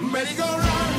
merry go run.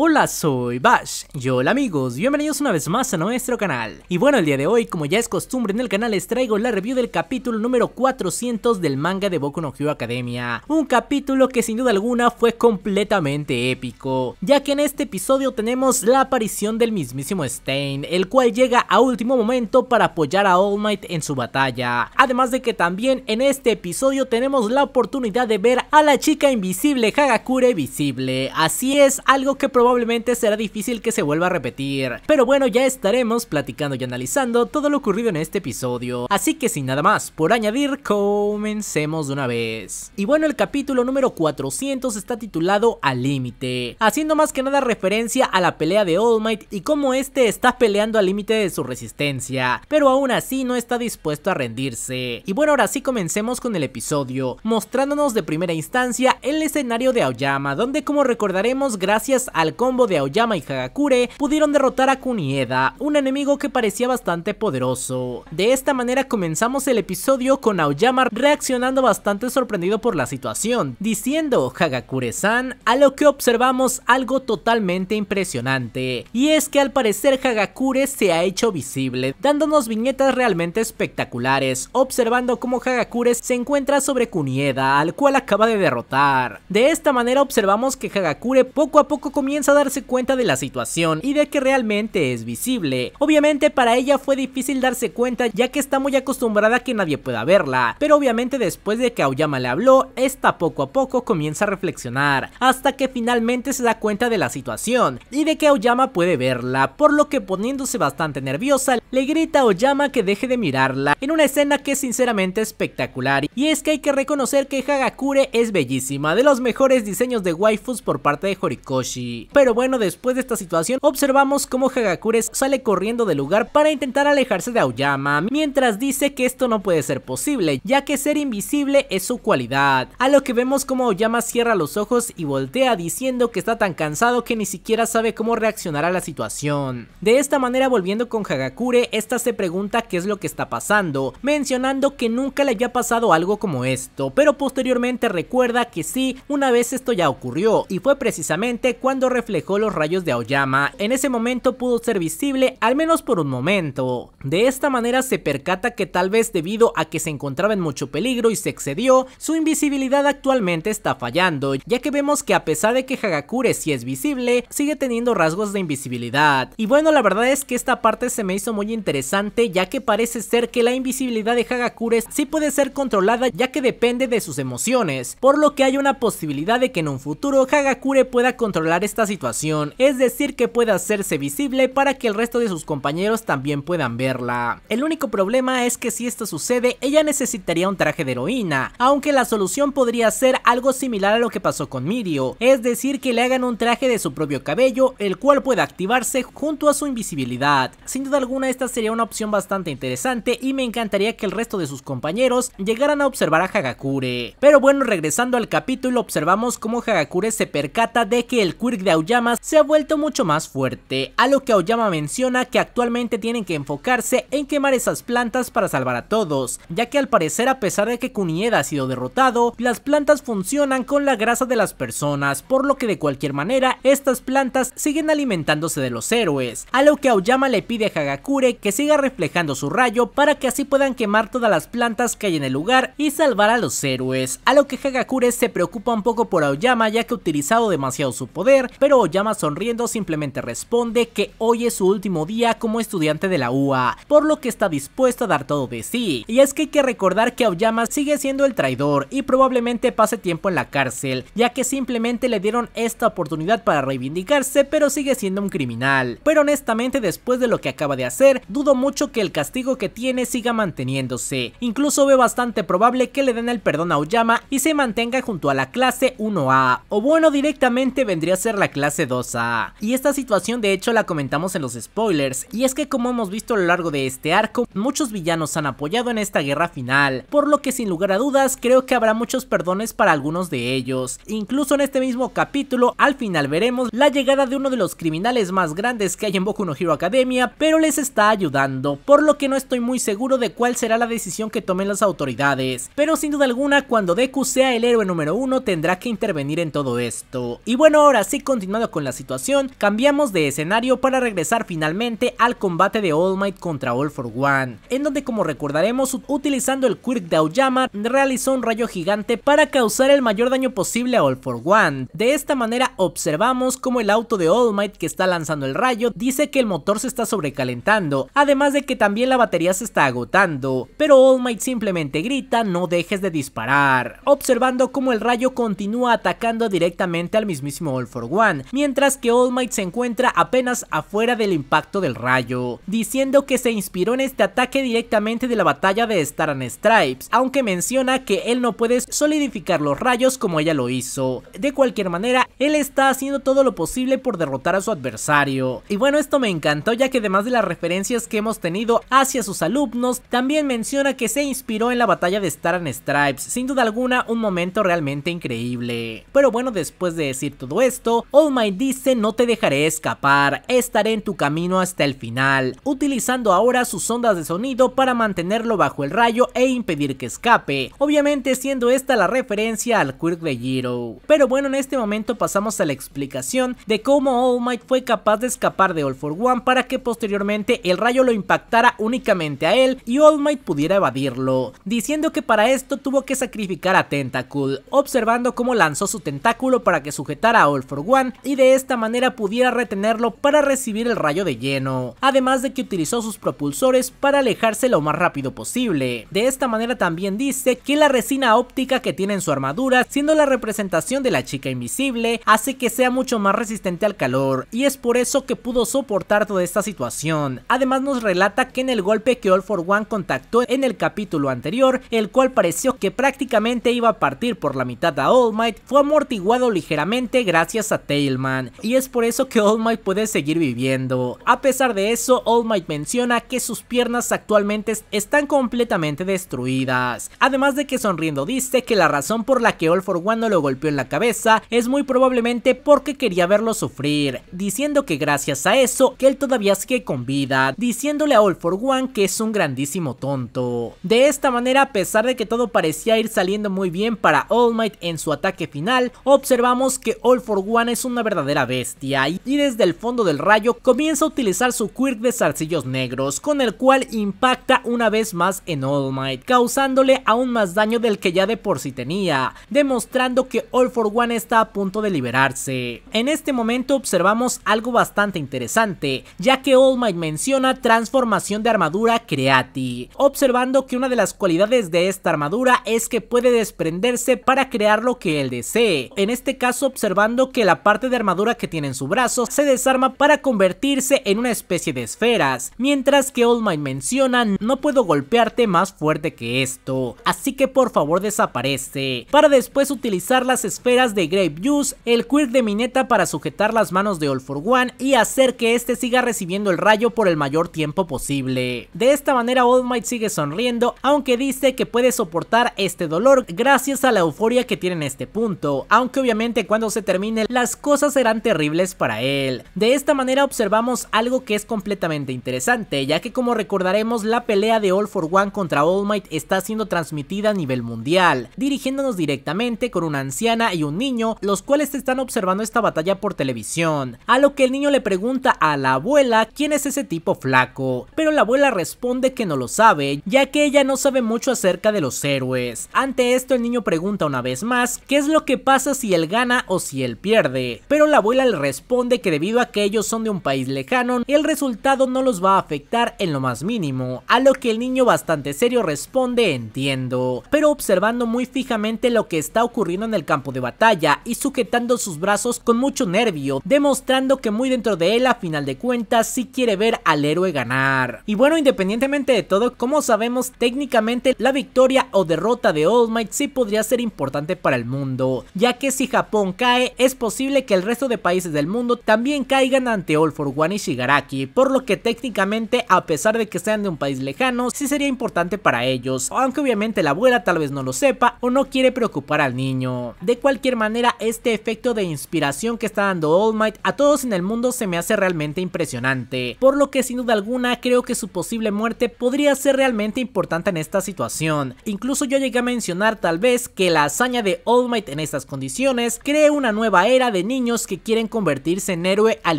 Hola soy Bash y hola amigos, bienvenidos una vez más a nuestro canal Y bueno el día de hoy como ya es costumbre en el canal les traigo la review del capítulo número 400 del manga de Boku no Hero Academia Un capítulo que sin duda alguna fue completamente épico Ya que en este episodio tenemos la aparición del mismísimo Stein El cual llega a último momento para apoyar a All Might en su batalla Además de que también en este episodio tenemos la oportunidad de ver a la chica invisible Hagakure visible Así es, algo que probablemente probablemente será difícil que se vuelva a repetir. Pero bueno, ya estaremos platicando y analizando todo lo ocurrido en este episodio. Así que sin nada más por añadir, comencemos de una vez. Y bueno, el capítulo número 400 está titulado Al Límite, haciendo más que nada referencia a la pelea de All Might y cómo este está peleando al límite de su resistencia, pero aún así no está dispuesto a rendirse. Y bueno, ahora sí comencemos con el episodio, mostrándonos de primera instancia el escenario de Aoyama, donde como recordaremos gracias al combo de Aoyama y Hagakure pudieron derrotar a Kunieda, un enemigo que parecía bastante poderoso. De esta manera comenzamos el episodio con Aoyama reaccionando bastante sorprendido por la situación, diciendo Hagakure-san, a lo que observamos algo totalmente impresionante, y es que al parecer Hagakure se ha hecho visible, dándonos viñetas realmente espectaculares, observando cómo Hagakure se encuentra sobre Kunieda, al cual acaba de derrotar. De esta manera observamos que Hagakure poco a poco comienza a darse cuenta de la situación y de que realmente es visible. Obviamente para ella fue difícil darse cuenta ya que está muy acostumbrada a que nadie pueda verla, pero obviamente después de que Aoyama le habló, esta poco a poco comienza a reflexionar, hasta que finalmente se da cuenta de la situación y de que Aoyama puede verla, por lo que poniéndose bastante nerviosa, le grita a Oyama que deje de mirarla en una escena que es sinceramente espectacular y es que hay que reconocer que Hagakure es bellísima, de los mejores diseños de waifus por parte de Horikoshi. Pero bueno, después de esta situación, observamos cómo Hagakure sale corriendo del lugar para intentar alejarse de Aoyama, mientras dice que esto no puede ser posible, ya que ser invisible es su cualidad. A lo que vemos como Aoyama cierra los ojos y voltea diciendo que está tan cansado que ni siquiera sabe cómo reaccionar a la situación. De esta manera, volviendo con Hagakure, esta se pregunta qué es lo que está pasando, mencionando que nunca le había pasado algo como esto, pero posteriormente recuerda que sí, una vez esto ya ocurrió, y fue precisamente cuando reflejó los rayos de Aoyama, en ese momento pudo ser visible al menos por un momento. De esta manera se percata que tal vez debido a que se encontraba en mucho peligro y se excedió, su invisibilidad actualmente está fallando, ya que vemos que a pesar de que Hagakure sí es visible, sigue teniendo rasgos de invisibilidad. Y bueno, la verdad es que esta parte se me hizo muy interesante, ya que parece ser que la invisibilidad de Hagakure sí puede ser controlada, ya que depende de sus emociones, por lo que hay una posibilidad de que en un futuro Hagakure pueda controlar esta situación situación, es decir que pueda hacerse visible para que el resto de sus compañeros también puedan verla. El único problema es que si esto sucede, ella necesitaría un traje de heroína, aunque la solución podría ser algo similar a lo que pasó con Mirio, es decir que le hagan un traje de su propio cabello, el cual pueda activarse junto a su invisibilidad. Sin duda alguna esta sería una opción bastante interesante y me encantaría que el resto de sus compañeros llegaran a observar a Hagakure. Pero bueno, regresando al capítulo observamos cómo Hagakure se percata de que el quirk de Aoyama se ha vuelto mucho más fuerte, a lo que Aoyama menciona que actualmente tienen que enfocarse en quemar esas plantas para salvar a todos, ya que al parecer a pesar de que Kunieda ha sido derrotado, las plantas funcionan con la grasa de las personas, por lo que de cualquier manera estas plantas siguen alimentándose de los héroes, a lo que Aoyama le pide a Hagakure que siga reflejando su rayo para que así puedan quemar todas las plantas que hay en el lugar y salvar a los héroes, a lo que Hagakure se preocupa un poco por Aoyama ya que ha utilizado demasiado su poder, pero Oyama sonriendo simplemente responde que hoy es su último día como estudiante de la UA, por lo que está dispuesto a dar todo de sí. Y es que hay que recordar que Oyama sigue siendo el traidor y probablemente pase tiempo en la cárcel, ya que simplemente le dieron esta oportunidad para reivindicarse, pero sigue siendo un criminal. Pero honestamente después de lo que acaba de hacer, dudo mucho que el castigo que tiene siga manteniéndose. Incluso ve bastante probable que le den el perdón a Oyama y se mantenga junto a la clase 1A, o bueno directamente vendría a ser la clase clase 2A. Y esta situación de hecho la comentamos en los spoilers, y es que como hemos visto a lo largo de este arco, muchos villanos han apoyado en esta guerra final, por lo que sin lugar a dudas creo que habrá muchos perdones para algunos de ellos. Incluso en este mismo capítulo, al final veremos la llegada de uno de los criminales más grandes que hay en Boku no Hero Academia, pero les está ayudando, por lo que no estoy muy seguro de cuál será la decisión que tomen las autoridades, pero sin duda alguna cuando Deku sea el héroe número uno tendrá que intervenir en todo esto. Y bueno, ahora sí continuamos con la situación, cambiamos de escenario para regresar finalmente al combate de All Might contra All For One, en donde como recordaremos, utilizando el Quirk de Aoyama, realizó un rayo gigante para causar el mayor daño posible a All For One. De esta manera observamos como el auto de All Might que está lanzando el rayo dice que el motor se está sobrecalentando, además de que también la batería se está agotando, pero All Might simplemente grita no dejes de disparar, observando como el rayo continúa atacando directamente al mismísimo All For One mientras que All Might se encuentra apenas afuera del impacto del rayo, diciendo que se inspiró en este ataque directamente de la batalla de Star and Stripes, aunque menciona que él no puede solidificar los rayos como ella lo hizo. De cualquier manera, él está haciendo todo lo posible por derrotar a su adversario. Y bueno, esto me encantó ya que además de las referencias que hemos tenido hacia sus alumnos, también menciona que se inspiró en la batalla de Star and Stripes, sin duda alguna un momento realmente increíble. Pero bueno, después de decir todo esto, Might dice no te dejaré escapar, estaré en tu camino hasta el final, utilizando ahora sus ondas de sonido para mantenerlo bajo el rayo e impedir que escape, obviamente siendo esta la referencia al quirk de Jiro. Pero bueno, en este momento pasamos a la explicación de cómo All Might fue capaz de escapar de All For One para que posteriormente el rayo lo impactara únicamente a él y All Might pudiera evadirlo, diciendo que para esto tuvo que sacrificar a Tentacool, observando cómo lanzó su tentáculo para que sujetara a All For One y de esta manera pudiera retenerlo para recibir el rayo de lleno, además de que utilizó sus propulsores para alejarse lo más rápido posible. De esta manera también dice que la resina óptica que tiene en su armadura, siendo la representación de la chica invisible, hace que sea mucho más resistente al calor y es por eso que pudo soportar toda esta situación. Además nos relata que en el golpe que All for One contactó en el capítulo anterior, el cual pareció que prácticamente iba a partir por la mitad a All Might, fue amortiguado ligeramente gracias a Taylor Man y es por eso que All Might puede seguir viviendo. A pesar de eso, All Might menciona que sus piernas actualmente están completamente destruidas, además de que sonriendo dice que la razón por la que All For One no lo golpeó en la cabeza es muy probablemente porque quería verlo sufrir, diciendo que gracias a eso que él todavía sigue con vida, diciéndole a All For One que es un grandísimo tonto. De esta manera, a pesar de que todo parecía ir saliendo muy bien para All Might en su ataque final, observamos que All For One es un una verdadera bestia y desde el fondo del rayo comienza a utilizar su quirk de zarcillos negros, con el cual impacta una vez más en All Might, causándole aún más daño del que ya de por sí tenía, demostrando que All for One está a punto de liberarse. En este momento observamos algo bastante interesante, ya que All Might menciona transformación de armadura Creati, observando que una de las cualidades de esta armadura es que puede desprenderse para crear lo que él desee, en este caso observando que la parte de armadura que tiene en su brazo se desarma para convertirse en una especie de esferas, mientras que All Might menciona no puedo golpearte más fuerte que esto, así que por favor desaparece, para después utilizar las esferas de Grape Juice, el quirk de Mineta para sujetar las manos de All for One y hacer que este siga recibiendo el rayo por el mayor tiempo posible. De esta manera All Might sigue sonriendo, aunque dice que puede soportar este dolor gracias a la euforia que tiene en este punto, aunque obviamente cuando se termine las cosas serán terribles para él. De esta manera observamos algo que es completamente interesante, ya que como recordaremos la pelea de All for One contra All Might está siendo transmitida a nivel mundial, dirigiéndonos directamente con una anciana y un niño, los cuales están observando esta batalla por televisión, a lo que el niño le pregunta a la abuela quién es ese tipo flaco, pero la abuela responde que no lo sabe, ya que ella no sabe mucho acerca de los héroes. Ante esto el niño pregunta una vez más qué es lo que pasa si él gana o si él pierde, pero la abuela le responde que debido a que ellos son de un país lejano, el resultado no los va a afectar en lo más mínimo, a lo que el niño bastante serio responde entiendo, pero observando muy fijamente lo que está ocurriendo en el campo de batalla y sujetando sus brazos con mucho nervio, demostrando que muy dentro de él a final de cuentas sí quiere ver al héroe ganar. Y bueno, independientemente de todo, como sabemos técnicamente la victoria o derrota de All Might sí podría ser importante para el mundo, ya que si Japón cae es posible que el resto de países del mundo también caigan ante All for One y Shigaraki, por lo que técnicamente a pesar de que sean de un país lejano, sí sería importante para ellos, aunque obviamente la abuela tal vez no lo sepa o no quiere preocupar al niño. De cualquier manera, este efecto de inspiración que está dando All Might a todos en el mundo se me hace realmente impresionante, por lo que sin duda alguna creo que su posible muerte podría ser realmente importante en esta situación. Incluso yo llegué a mencionar tal vez que la hazaña de All Might en estas condiciones cree una nueva era de niños que quieren convertirse en héroe al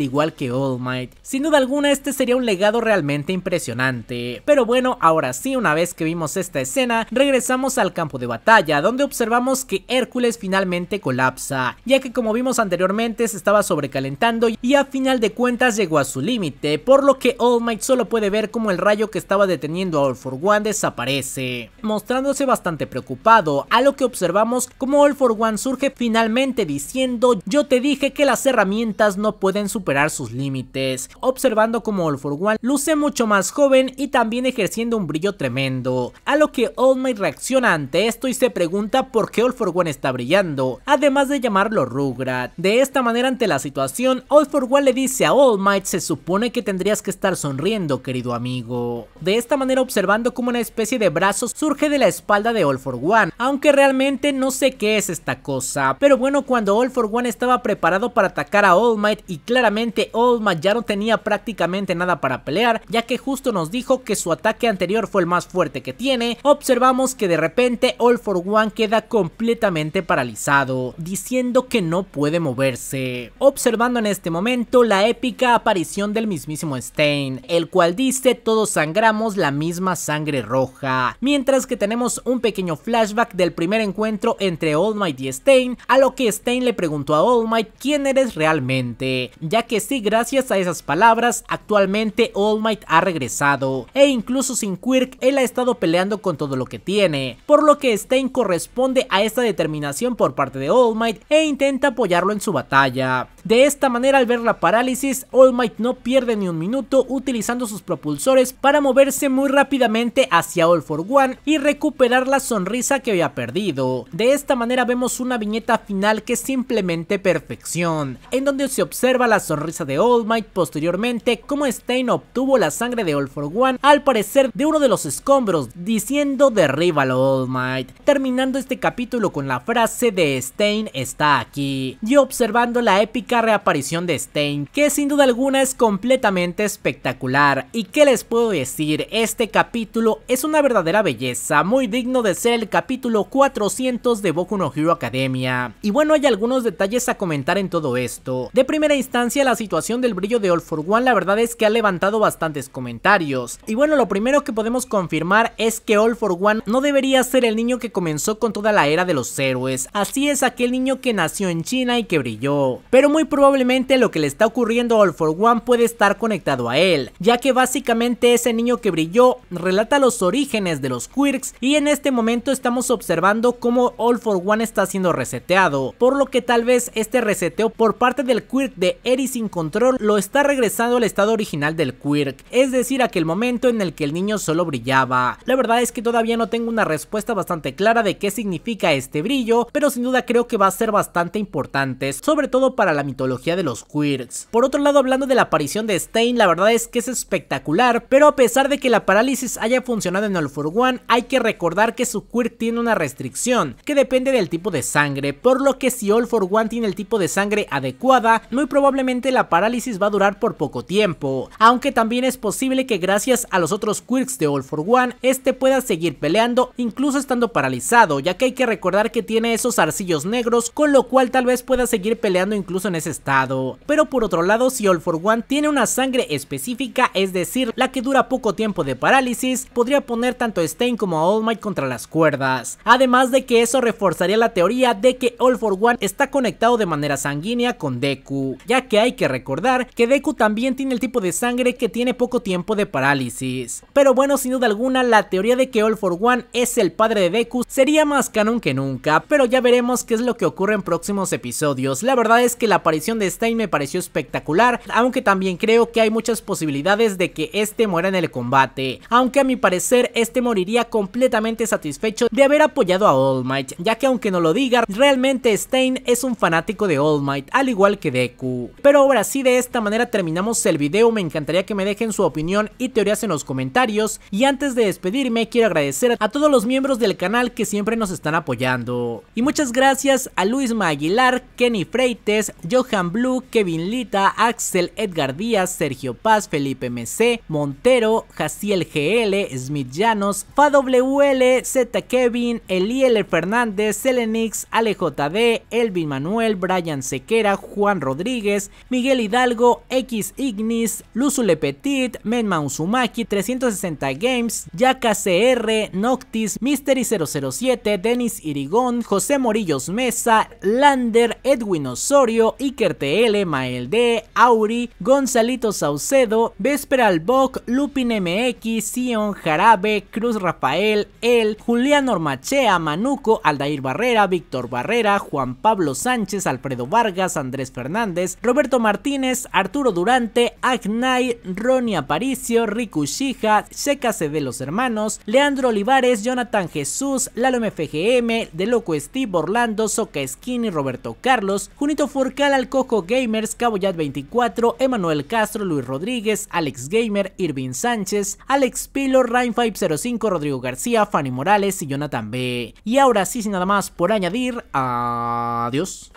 igual que All Might. Sin duda alguna este sería un legado realmente impresionante. Pero bueno, ahora sí, una vez que vimos esta escena, regresamos al campo de batalla, donde observamos que Hércules finalmente colapsa, ya que como vimos anteriormente se estaba sobrecalentando y a final de cuentas llegó a su límite, por lo que All Might solo puede ver como el rayo que estaba deteniendo a All For One desaparece, mostrándose bastante preocupado, a lo que observamos como All For One surge finalmente diciendo yo te digo dije que las herramientas no pueden superar sus límites, observando como All For One luce mucho más joven y también ejerciendo un brillo tremendo, a lo que All Might reacciona ante esto y se pregunta por qué All For One está brillando, además de llamarlo Rugrat. De esta manera ante la situación, All For One le dice a All Might se supone que tendrías que estar sonriendo querido amigo. De esta manera observando como una especie de brazo surge de la espalda de All For One, aunque realmente no sé qué es esta cosa, pero bueno cuando All For One estaba preparado preparado para atacar a All Might y claramente All Might ya no tenía prácticamente nada para pelear ya que justo nos dijo que su ataque anterior fue el más fuerte que tiene, observamos que de repente All for One queda completamente paralizado, diciendo que no puede moverse. Observando en este momento la épica aparición del mismísimo Stain, el cual dice todos sangramos la misma sangre roja, mientras que tenemos un pequeño flashback del primer encuentro entre All Might y Stain a lo que Stain le preguntó a All Might quién eres realmente, ya que sí gracias a esas palabras actualmente All Might ha regresado e incluso sin Quirk él ha estado peleando con todo lo que tiene, por lo que Stein corresponde a esta determinación por parte de All Might e intenta apoyarlo en su batalla. De esta manera al ver la parálisis, All Might no pierde ni un minuto utilizando sus propulsores para moverse muy rápidamente hacia All for One y recuperar la sonrisa que había perdido. De esta manera vemos una viñeta final que es simplemente perfección, en donde se observa la sonrisa de All Might posteriormente como Stain obtuvo la sangre de All for One al parecer de uno de los escombros diciendo derríbalo All Might, terminando este capítulo con la frase de Stain está aquí y observando la épica reaparición de Stein, que sin duda alguna es completamente espectacular. ¿Y que les puedo decir? Este capítulo es una verdadera belleza, muy digno de ser el capítulo 400 de Boku no Hero Academia. Y bueno, hay algunos detalles a comentar en todo esto. De primera instancia, la situación del brillo de All for One la verdad es que ha levantado bastantes comentarios. Y bueno, lo primero que podemos confirmar es que All for One no debería ser el niño que comenzó con toda la era de los héroes. Así es aquel niño que nació en China y que brilló. Pero muy probablemente lo que le está ocurriendo a All for One puede estar conectado a él, ya que básicamente ese niño que brilló relata los orígenes de los quirks y en este momento estamos observando cómo All for One está siendo reseteado, por lo que tal vez este reseteo por parte del quirk de Eri sin control lo está regresando al estado original del quirk, es decir, aquel momento en el que el niño solo brillaba. La verdad es que todavía no tengo una respuesta bastante clara de qué significa este brillo, pero sin duda creo que va a ser bastante importante, sobre todo para la mitología de los quirks. Por otro lado, hablando de la aparición de Stain la verdad es que es espectacular, pero a pesar de que la parálisis haya funcionado en All For One, hay que recordar que su quirk tiene una restricción, que depende del tipo de sangre, por lo que si All For One tiene el tipo de sangre adecuada, muy probablemente la parálisis va a durar por poco tiempo, aunque también es posible que gracias a los otros quirks de All For One, este pueda seguir peleando incluso estando paralizado, ya que hay que recordar que tiene esos arcillos negros, con lo cual tal vez pueda seguir peleando incluso en estado. Pero por otro lado, si All for One tiene una sangre específica, es decir, la que dura poco tiempo de parálisis, podría poner tanto a Stein como a All Might contra las cuerdas. Además de que eso reforzaría la teoría de que All for One está conectado de manera sanguínea con Deku, ya que hay que recordar que Deku también tiene el tipo de sangre que tiene poco tiempo de parálisis. Pero bueno, sin duda alguna, la teoría de que All for One es el padre de Deku sería más canon que nunca, pero ya veremos qué es lo que ocurre en próximos episodios. La verdad es que la aparición de Stein me pareció espectacular, aunque también creo que hay muchas posibilidades de que este muera en el combate, aunque a mi parecer este moriría completamente satisfecho de haber apoyado a All Might, ya que aunque no lo diga, realmente Stein es un fanático de All Might, al igual que Deku. Pero ahora sí, de esta manera terminamos el video, me encantaría que me dejen su opinión y teorías en los comentarios, y antes de despedirme quiero agradecer a todos los miembros del canal que siempre nos están apoyando. Y muchas gracias a Luis Maguilar, Kenny Freites, yo Johan Blue, Kevin Lita, Axel Edgar Díaz, Sergio Paz, Felipe MC, Montero, Jaciel GL, Smith Llanos, FAWL, Z Kevin, Eliel Fernández, Selenix, AleJD, Elvin Manuel, Brian Sequera, Juan Rodríguez, Miguel Hidalgo, X Ignis, Luzule Petit, Menma Uzumaki, 360 Games, Yaka CR, Noctis, Mystery 007, Denis Irigón, José Morillos Mesa, Lander, Edwin Osorio y Iker TL, Mael D, Auri, Gonzalito Saucedo, Vesperal Alboc, Lupin MX, Sion, Jarabe, Cruz Rafael, El, Julián Ormachea, Manuco, Aldair Barrera, Víctor Barrera, Juan Pablo Sánchez, Alfredo Vargas, Andrés Fernández, Roberto Martínez, Arturo Durante, Agnay, Roni Aparicio, Riku Shija, de los Hermanos, Leandro Olivares, Jonathan Jesús, Lalo MFGM, De Loco Steve, Orlando, Soca Esquini, Roberto Carlos, Junito Forcal, Real Coco Gamers, Caboyat24, Emanuel Castro, Luis Rodríguez, Alex Gamer, Irving Sánchez, Alex Pilo, Rain505, Rodrigo García, Fanny Morales y Jonathan B. Y ahora sí, sin nada más por añadir, adiós.